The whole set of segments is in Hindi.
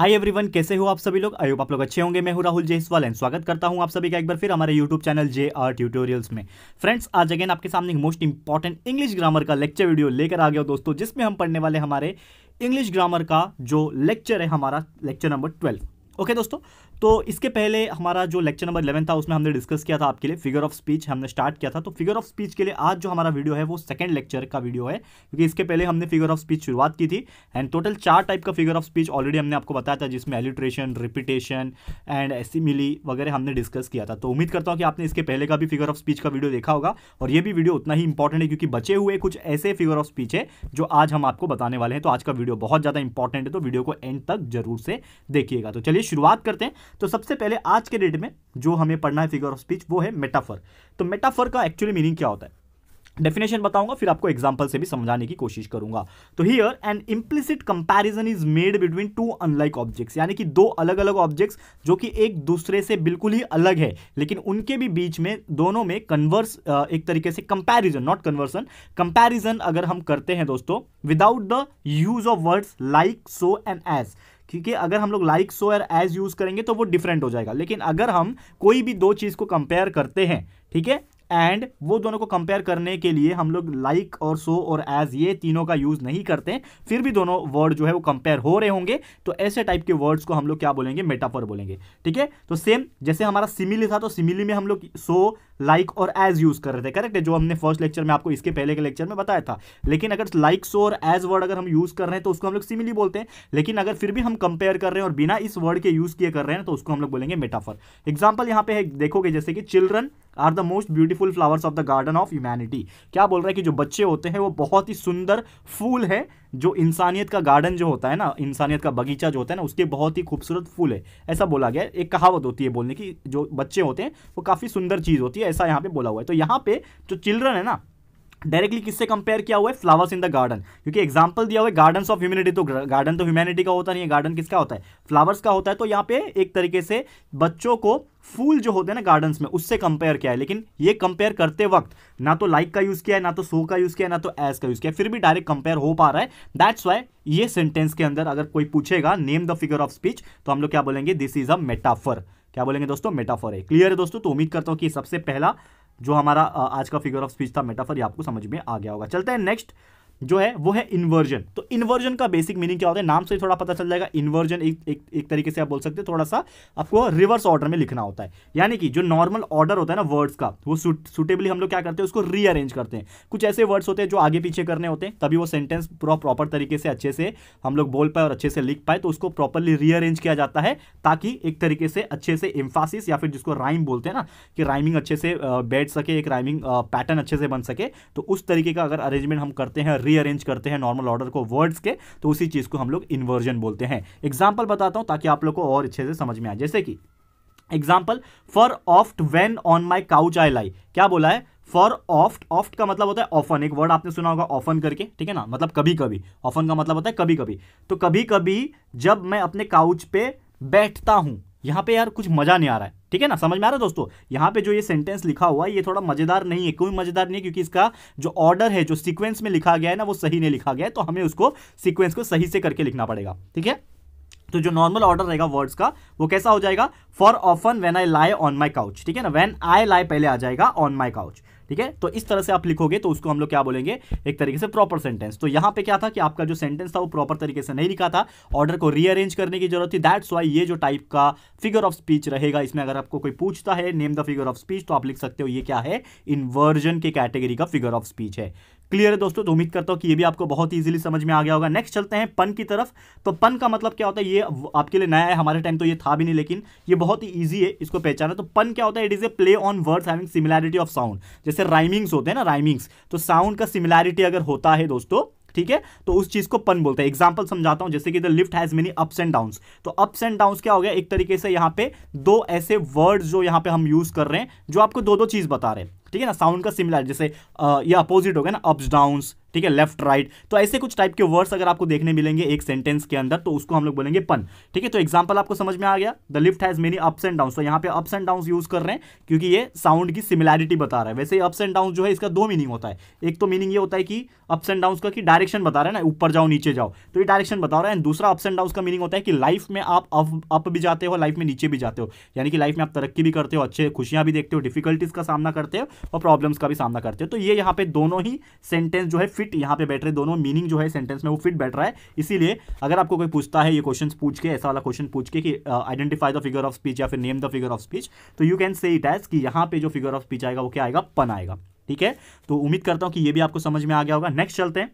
हाय एवरीवन कैसे हो आप सभी लोग आयोग आप लोग अच्छे होंगे मैं हूं राहुल जयसवाल एंड स्वागत करता हूं आप सभी का एक बार फिर हमारे YouTube channel J R tutorials में फ्रेंड्स आज अगेन आपके सामने मोस्ट इंपॉर्टेंट इंग्लिश ग्रामर का लेक्चर वीडियो लेकर आ गया दोस्तों जिसमें हम पढ़ने वाले हमारे इंग्लिश ग्रामर का जो लेक्चर है हमारा लेक्चर नंबर ट्वेल्व ओके दोस्तों तो इसके पहले हमारा जो लेक्चर नंबर इलेवन था उसमें हमने डिस्कस किया था आपके लिए फिगर ऑफ स्पीच हमने स्टार्ट किया था तो फिगर ऑफ स्पीच के लिए आज जो हमारा वीडियो है वो सेकंड लेक्चर का वीडियो है क्योंकि इसके पहले हमने फिगर ऑफ स्पीच शुरुआत की थी एंड टोटल चार टाइप का फिगर ऑफ स्पीच ऑलरेडी हमने आपको बताया था जिसमें एलिट्रेशन रिपीटेशन एंड एसिमिली वगैरह हमने डिस्कस किया था तो उम्मीद करता हूँ कि आपने इसके पहले का भी फिगर ऑफ स्पीच का वीडियो देखा होगा और ये भी वीडियो उतना ही इंपॉर्टेंट है क्योंकि बचे हुए कुछ ऐसे फिगर ऑफ स्पीच है जो आज हम आपको बताने वाले हैं तो आज का वीडियो बहुत ज़्यादा इंपॉर्टेंट है तो वीडियो को एंड तक जरूर से देखिएगा तो चलिए शुरुआत करते हैं तो सबसे पहले आज के डेट में जो हमें पढ़ना है फिगर ऑफ स्पीच वो है मेटाफर तो मेटाफर का एक्चुअली मीनिंग क्या होता है डेफिनेशन बताऊंगा फिर आपको एग्जाम्पल से भी समझाने की कोशिश करूंगा तो here an implicit comparison is made between two unlike objects यानी कि दो अलग अलग ऑब्जेक्ट्स जो कि एक दूसरे से बिल्कुल ही अलग है लेकिन उनके भी बीच में दोनों में कन्वर्स एक तरीके से कंपैरिजन नॉट कन्वर्सन कंपैरिजन अगर हम करते हैं दोस्तों without the use of words like so and as ठीक है अगर हम लोग लाइक सो एर एज यूज करेंगे तो वो डिफरेंट हो जाएगा लेकिन अगर हम कोई भी दो चीज को कंपेयर करते हैं ठीक है एंड वो दोनों को कंपेयर करने के लिए हम लोग लाइक like और सो so और एज ये तीनों का यूज नहीं करते फिर भी दोनों वर्ड जो है वो कंपेयर हो रहे होंगे तो ऐसे टाइप के वर्ड्स को हम लोग क्या बोलेंगे मेटाफर बोलेंगे ठीक है तो सेम जैसे हमारा सिमिली था तो सिमिली में हम लोग सो लाइक और एज यूज कर रहे थे करेक्ट है जो हमने फर्स्ट लेक्चर में आपको इसके पहले के लेक्चर में बताया था लेकिन अगर लाइक सो और एज वर्ड अगर हम यूज कर रहे हैं तो उसको हम लोग सिमिली बोलते हैं लेकिन अगर फिर भी हम कंपेयर कर रहे हैं और बिना इस वर्ड के यूज किए कर रहे हैं तो उसको हम लोग बोलेंगे मेटाफर एग्जाम्पल यहाँ पे है देखोगे जैसे कि children are the most beautiful flowers of the garden of humanity क्या बोल रहा है कि जो बच्चे होते हैं वो बहुत ही सुंदर फूल है जो इंसानियत का गार्डन जो होता है ना इंसानियत का बगीचा जो होता है ना उसके बहुत ही खूबसूरत फूल है ऐसा बोला गया एक कहावत होती है बोलने की जो बच्चे होते हैं वो काफ़ी सुंदर चीज़ होती है ऐसा यहाँ पे बोला हुआ है तो यहाँ पे जो चिल्ड्रन है ना डायरेक्टली किससे कंपेयर किया हुआ है फ्लावर्स इन द गार्डन क्योंकि एग्जांपल दिया हुआ है गार्डन्स ऑफ ह्यूमिनिटी तो गार्डन तो ह्यूमैनिटी का होता नहीं है गार्डन किसका होता है फ्लावर्स का होता है तो यहाँ पे एक तरीके से बच्चों को फूल जो होते हैं ना गार्डन्स में उससे कंपेयर किया है लेकिन ये कंपेयर करते वक्त ना तो लाइक का यूज़ किया है ना तो सो का यूज़ किया है ना तो एस का यूज़ किया फिर भी डायरेक्ट कंपेयर हो पा रहा है दैट्स वाई ये सेंटेंस के अंदर अगर कोई पूछेगा name the figure of speech तो हम लोग क्या बोलेंगे दिस इज अ मेटाफर क्या बोलेंगे दोस्तों मेटाफर है क्लियर है दोस्तों तो उम्मीद करता हूँ कि सबसे पहला जो हमारा आज का फिगर ऑफ स्पीच था मेटाफर ये आपको समझ में आ गया होगा चलते हैं नेक्स्ट जो है वो है इन्वर्जन तो इन्वर्जन का बेसिक मीनिंग क्या होता है नाम से थोड़ा पता चल जाएगा इन्वर्जन एक, एक, एक तरीके से आप बोल सकते हैं थोड़ा सा आपको रिवर्स ऑर्डर में लिखना होता है यानी कि जो नॉर्मल ऑर्डर होता है ना वर्ड्स का वो सुटेबली हम लोग क्या करते हैं उसको रीअरेंज करते हैं कुछ ऐसे वर्ड्स होते हैं जो आगे पीछे करने होते हैं तभी वो सेंटेंस पूरा प्रॉपर तरीके से अच्छे से हम लोग बोल पाए और अच्छे से लिख पाए तो उसको प्रॉपरली रीअरेंज किया जाता है ताकि एक तरीके से अच्छे से इम्फासिस या फिर जिसको राइम बोलते हैं ना कि राइमिंग अच्छे से बैठ सके एक राइमिंग पैटर्न अच्छे से बन सके तो उस तरीके का अगर अरेंजमेंट हम करते हैं रीअरेंज करते हैं नॉर्मल ऑर्डर को वर्ड्स के तो उसी चीज़ को हम लोग इन्वर्जन बोलते हैं एग्जाम्पल बताता हूं ताकि आप लोग को और अच्छे से समझ में आए जैसे कि example for oft when on my couch I lie क्या बोला है फॉर ऑफ्ट ऑफ्ट का मतलब होता है ऑफन एक वर्ड आपने सुना होगा ऑफन करके ठीक है ना मतलब कभी कभी ऑफन का मतलब होता है कभी कभी तो कभी कभी जब मैं अपने काउच पे बैठता हूं यहाँ पे यार कुछ मज़ा नहीं आ रहा है ठीक है ना समझ में आ रहा है दोस्तों यहाँ पे जो ये सेंटेंस लिखा हुआ है ये थोड़ा मज़ेदार नहीं है क्यों मज़ेदार नहीं है क्योंकि इसका जो ऑर्डर है जो सीक्वेंस में लिखा गया है ना वो सही नहीं लिखा गया है तो हमें उसको सिक्वेंस को सही से करके लिखना पड़ेगा ठीक है तो जो नॉर्मल ऑर्डर रहेगा वर्ड्स का वो कैसा हो जाएगा for often when I lie on my couch ठीक है ना वेन आई लाई पहले आ जाएगा ऑन माई काउच ठीक है तो इस तरह से आप लिखोगे तो उसको हम लोग क्या बोलेंगे एक तरीके से प्रॉपर सेंटेंस तो यहां पे क्या था कि आपका जो सेंटेंस था वो प्रॉपर तरीके से नहीं लिखा था ऑर्डर को रीअरेंज करने की जरूरत थी दैट्स वाई ये जो टाइप का फिगर ऑफ स्पीच रहेगा इसमें अगर आपको कोई पूछता है name the figure of speech तो आप लिख सकते हो ये क्या है इनवर्जन के कैटेगरी का फिगर ऑफ स्पीच है क्लियर है दोस्तों तो उम्मीद करता हूँ कि ये भी आपको बहुत इजीली समझ में आ गया होगा नेक्स्ट चलते हैं पन की तरफ तो पन का मतलब क्या होता है ये आपके लिए नया है हमारे टाइम तो ये था भी नहीं लेकिन ये बहुत ही ईजी है इसको पहचाना तो पन क्या होता है it is a play on words having similarity of sound जैसे राइमिंग्स होते हैं ना राइमिंग्स तो साउंड का सिमिलैरिटी अगर होता है दोस्तों ठीक है तो उस चीज को पन बोलते हैं एग्जाम्पल समझाता हूं जैसे कि the lift has many ups and downs तो अप्स एंड डाउन्स क्या हो गया एक तरीके से यहां पे दो ऐसे वर्ड्स जो यहां पे हम यूज कर रहे हैं जो आपको दो दो चीज बता रहे हैं ठीक है ना साउंड का सिमिलर जैसे uh, ये अपोजिट हो गया ना अप्स डाउन्स ठीक है लेफ्ट राइट तो ऐसे कुछ टाइप के वर्ड्स अगर आपको देखने मिलेंगे एक सेंटेंस के अंदर तो उसको हम लोग बोलेंगे पन ठीक है तो एग्जाम्पल आपको समझ में आ गया the lift has many ups and down तो यहाँ पे अप्स एंड डाउन यूज कर रहे हैं क्योंकि ये साउंड की सिमिलैरिटी बता रहा है वैसे अप्स एंड डाउन जो है इसका दो मीनिंग होता है एक तो मीनिंग ये होता है कि अप्स एंड डाउन का कि डायरेक्शन बता रहे हैं ना ऊपर जाओ नीचे जाओ तो ये डायरेक्शन बता रहा है एंड दूसरा अप्स एंड डाउन का मीनिंग होता है कि लाइफ में आप अप भी जाते हो लाइफ में नीचे भी जाते हो यानी कि लाइफ में आप तरक्की भी करते हो अच्छे खुशियां भी देखते हो डिफिकल्टीज का सामना करते हो और प्रॉब्लम्स का भी सामना करते हो तो ये यहाँ पे दोनों ही सेंटेंस जो है फिट यहाँ पे बैठ रहे दोनों मीनिंग जो है सेंटेंस में वो फिट बैठ रहा है इसीलिए अगर आपको कोई पूछता है ये क्वेश्चन पूछ के ऐसा वाला क्वेश्चन पूछ के कि identify the figure of speech या फिर name the figure of speech तो you can say it as कि यहाँ पे जो फिगर ऑफ स्पीच आएगा वो क्या आएगा पन आएगा ठीक है तो उम्मीद करता हूँ कि ये भी आपको समझ में आ गया होगा नेक्स्ट चलते हैं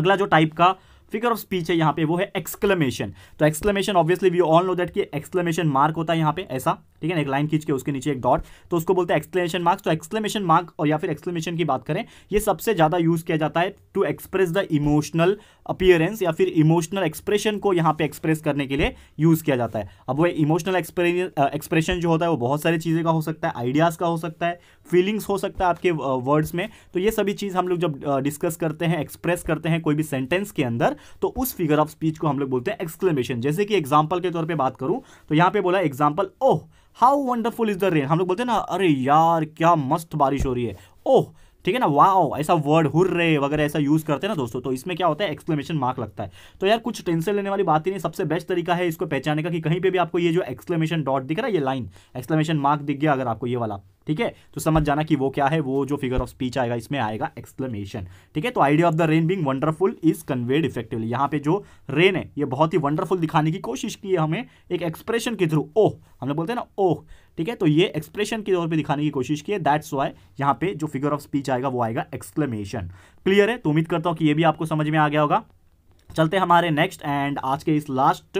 अगला जो टाइप का फिगर ऑफ स्पीच है यहाँ पे वो है एक्सक्लेमेशन तो exclamation obviously we all know that कि एक्सक्लेमेशन मार्क होता है यहाँ पे ऐसा ठीक है ना एक लाइन खींच के उसके नीचे एक डॉट तो उसको बोलते हैं एक्सक्लेमेशन मार्क्स तो एक्सक्लेमेशन मार्क और या फिर एक्सक्लेमेशन की बात करें ये सबसे ज़्यादा यूज़ किया जाता है to express the emotional appearance या फिर इमोशनल एक्सप्रेशन को यहाँ पे एक्सप्रेस करने के लिए यूज़ किया जाता है अब वो इमोशनल एक्सप्रेशन जो होता है वो बहुत सारी चीज़ें का हो सकता है आइडियाज़ का हो सकता है फीलिंग्स हो सकता है आपके वर्ड्स में तो ये सभी चीज़ हम लोग जब डिस्कस करते हैं एक्सप्रेस करते हैं कोई भी सेंटेंस के अंदर तो उस फिगर ऑफ स्पीच को हम लोग बोलते हैं एक्सक्लेमेशन जैसे कि एग्जाम्पल के तौर पर बात करूँ तो यहाँ पे बोला example oh how wonderful is the rain हम लोग बोलते हैं ना अरे यार क्या मस्त बारिश हो रही है ओह ठीक है ना वाओ ऐसा वर्ड हुर्रे वगैरह ऐसा यूज करते हैं ना दोस्तों तो इसमें क्या होता है एक्सक्लेमेशन मार्क लगता है तो यार कुछ टेंशन लेने वाली बात ही नहीं सबसे बेस्ट तरीका है इसको पहचाने का कि कहीं पे भी आपको ये जो एक्सक्लेमेशन डॉट दिख रहा है ये लाइन एक्सक्लेमेशन मार्क दिख गया अगर आपको ये वाला ठीक है तो समझ जाना कि वो क्या है वो जो फिगर ऑफ स्पीच आएगा इसमें आएगा एक्सप्लेनेशन ठीक है तो idea of the rain being wonderful is conveyed effectively यहाँ पे जो रेन है ये बहुत ही वंडरफुल दिखाने की कोशिश की है हमें एक एक्सप्रेशन के थ्रू ओह oh, हम लोग बोलते हैं ना ओह oh. ठीक है तो ये एक्सप्रेशन के तौर पे दिखाने की कोशिश की है दैट्स वाई यहाँ पे जो फिगर ऑफ स्पीच आएगा वो आएगा एक्सप्लेनेशन क्लियर है तो उम्मीद करता हूँ कि ये भी आपको समझ में आ गया होगा चलते हमारे नेक्स्ट एंड आज के इस लास्ट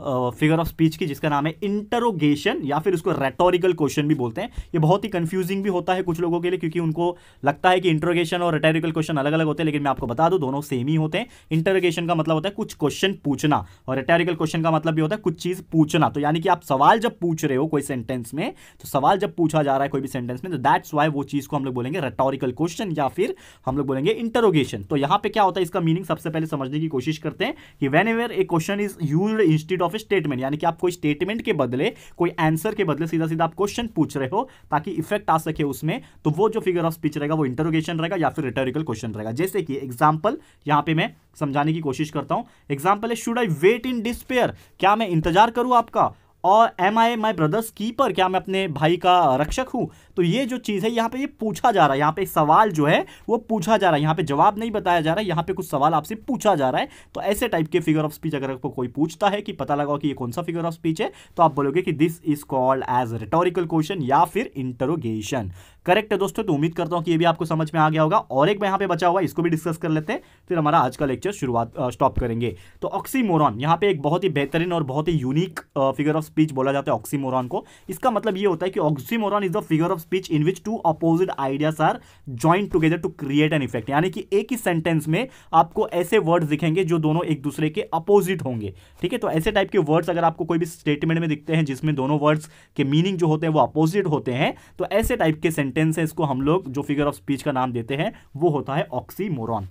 फिगर ऑफ स्पीच की जिसका नाम है इंटरोगेशन या फिर उसको रेटोरिकल क्वेश्चन भी बोलते हैं ये बहुत ही कंफ्यूजिंग भी होता है कुछ लोगों के लिए क्योंकि उनको लगता है कि इंटरोगेशन और रेटोरिकल क्वेश्चन अलग अलग होते हैं लेकिन मैं आपको बता दूं दोनों सेम ही होते हैं इंटरोगेशन का मतलब होता है कुछ क्वेश्चन पूछना और रेटोरिकल क्वेश्चन का मतलब भी होता है कुछ चीज़ पूछना तो यानी कि आप सवाल जब पूछ रहे हो कोई सेंटेंस में तो सवाल जब पूछा जा रहा है कोई भी सेंटेंस में तो दैट्स वाई वो चीज़ को हम लोग बोलेंगे रेटोरिकल क्वेश्चन या फिर हम लोग बोलेंगे इंटरोगेशन तो यहां पर क्या होता है इसका मीनिंग सबसे पहले समझने की कोशिश करते हैं कि whenever a question is use instead of statement यानी कि आप कोई स्टेटमेंट के बदले कोई आंसर के बदले सीधा सीधा आप क्वेश्चन पूछ रहे हो ताकि इफेक्ट आ सके उसमें तो वो जो फिगर ऑफ स्पीच रहेगा वो इंटरोगेशन रहेगा या फिर रिटोरिकल क्वेश्चन रहेगा जैसे कि एग्जाम्पल यहाँ पे मैं समझाने की कोशिश करता हूँ एग्जाम्पल है should I wait in despair क्या मैं इंतजार करूँ आपका और am I my brother's keeper क्या मैं अपने भाई का रक्षक हूँ तो ये जो चीज़ है यहाँ पे ये पूछा जा रहा है यहाँ पे सवाल जो है वो पूछा जा रहा है यहाँ पे जवाब नहीं बताया जा रहा है यहाँ पे कुछ सवाल आपसे पूछा जा रहा है तो ऐसे टाइप के फिगर ऑफ स्पीच अगर आपको कोई पूछता है कि पता लगा कि ये कौन सा फिगर ऑफ स्पीच है तो आप बोलोगे कि this is called as rhetorical question या फिर इंटरोगेशन करेक्ट है दोस्तों तो उम्मीद करता हूँ कि ये भी आपको समझ में आ गया होगा और एक यहाँ पे बचा हुआ इसको भी डिस्कस कर लेते हैं फिर हमारा आज का लेक्चर शुरुआत स्टॉप करेंगे तो ऑक्सीमोरॉन यहाँ पे एक बहुत ही बेहतरीन और बहुत ही यूनिक फिगर ऑफ स्पीच बोला जाता है ऑक्सीमोरॉन को इसका मतलब ये होता है कि oxymoron is the figure of speech in which two opposite ideas are joint together to create an effect यानी कि एक ही सेंटेंस में आपको ऐसे वर्ड दिखेंगे जो दोनों एक दूसरे के अपोजिट होंगे ठीक है तो ऐसे टाइप के वर्ड्स अगर आपको कोई भी स्टेटमेंट में दिखते हैं जिसमें दोनों वर्ड्स के मीनिंग जो होते हैं वो अपोजिट होते हैं तो ऐसे टाइप के सेंटेंस सेंटेंस है इसको हम लोग जो फिगर ऑफ स्पीच का नाम देते हैं वो होता है ऑक्सीमोरॉन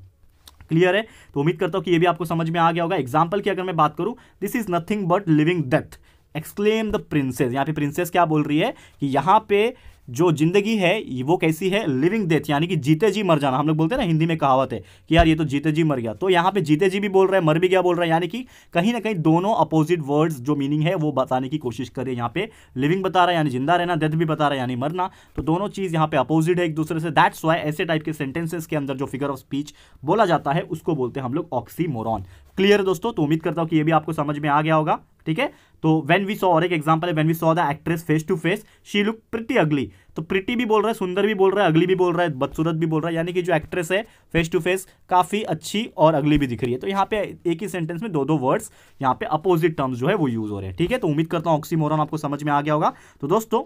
क्लियर है तो उम्मीद करता हूँ कि ये भी आपको समझ में आ गया होगा एग्जाम्पल की अगर मैं बात करूँ this is nothing but living death exclaim the princess यहाँ पे प्रिंसेस क्या बोल रही है कि यहाँ पे जो जिंदगी है वो कैसी है लिविंग डेथ यानी कि जीते जी मर जाना हम लोग बोलते हैं ना हिंदी में कहावत है कि यार ये तो जीते जी मर गया तो यहाँ पे जीते जी भी बोल रहे हैं मर भी गया बोल रहे हैं यानी कि कहीं ना कहीं दोनों अपोजिट वर्ड्स जो मीनिंग है वो बताने की कोशिश करिए यहाँ पे लिविंग बता रहा है यानी जिंदा रहना डेथ भी बता रहा है यानी मरना तो दोनों चीज़ यहाँ पे अपोजिट है एक दूसरे से दैट्स वाई ऐसे टाइप के सेंटेंसेस के अंदर जो फिगर ऑफ स्पीच बोला जाता है उसको बोलते हैं हम लोग ऑक्सी क्लियर दोस्तों तो उम्मीद करता हूँ कि ये भी आपको समझ में आ गया होगा ठीक है तो वेन वी सॉ और एक एग्जाम्पल है when we saw the actress face to face she look pretty ugly तो प्रिटी भी बोल रहा है सुंदर भी बोल रहा है अगली भी बोल रहा है बदसूरत भी बोल रहा है यानी कि जो एक्ट्रेस है फेस टू फेस काफ़ी अच्छी और अगली भी दिख रही है तो यहाँ पे एक ही सेंटेंस में दो दो वर्ड्स यहाँ पे अपोजिट टर्म्स जो है वो यूज़ हो रहे हैं ठीक है तो उम्मीद करता हूँ ऑक्सीमोरन आपको समझ में आ गया होगा तो दोस्तों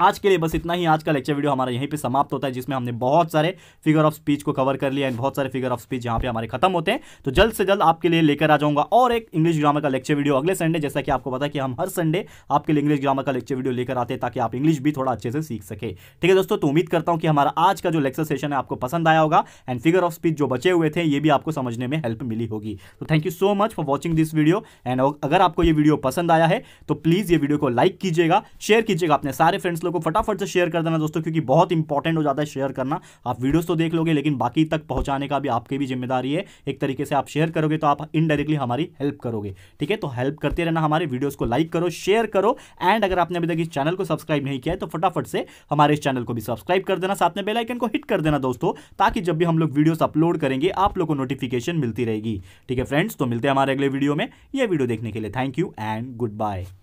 आज के लिए बस इतना ही आज का लेक्चर वीडियो हमारा यहीं पे समाप्त होता है जिसमें हमने बहुत सारे फिगर ऑफ स्पीच को कवर कर लिया एंड बहुत सारे फिगर ऑफ स्पीच यहाँ पे हमारे खत्म होते हैं तो जल्द से जल्द आपके लिए लेकर आ जाऊंगा और एक इंग्लिश ग्रामर का लेक्चर वीडियो अगले संडे जैसा कि आपको पता कि हम हर संडे आपके लिए इंग्लिश ग्रामर का लेक्चर वीडियो लेकर आते हैं ताकि आप इंग्लिश भी थोड़ा अच्छे से सीख सके ठीक है दोस्तों तो उम्मीद करता हूँ कि हमारा आज का जो लेक्चर सेशन है आपको पसंद आया होगा एंड फिगर ऑफ स्पीच जो बचे हुए थे ये भी आपको समझने में हेल्प मिली होगी तो thank you so much for watching this video and अगर आपको ये वीडियो पसंद आया है तो प्लीज़ ये वीडियो को लाइक कीजिएगा शेयर कीजिएगा अपने सारे फ्रेंड्स लोग को फटाफट से शेयर कर देना दोस्तों क्योंकि बहुत इंपॉर्टेंट हो जाता है शेयर करना आप वीडियोस तो देख लोगे लेकिन बाकी तक पहुंचाने का भी आपकी भी जिम्मेदारी है एक तरीके से आप शेयर करोगे तो आप इनडायरेक्टली हमारी हेल्प करोगे ठीक है तो हेल्प करते रहना हमारे वीडियोज़ को लाइक करो शेयर करो एंड अगर आपने अभी तक इस चैनल को सब्सक्राइब नहीं किया है तो फटाफट से हमारे इस चैनल को भी सब्सक्राइब कर देना साथ में बेलाइकन को हिट कर देना दोस्तों ताकि जब भी हम लोग वीडियोस अपलोड करेंगे आप लोग को नोटिफिकेशन मिलती रहेगी ठीक है फ्रेंड्स तो मिलते हैं हमारे अगले वीडियो में यह वीडियो देखने के लिए thank you and good bye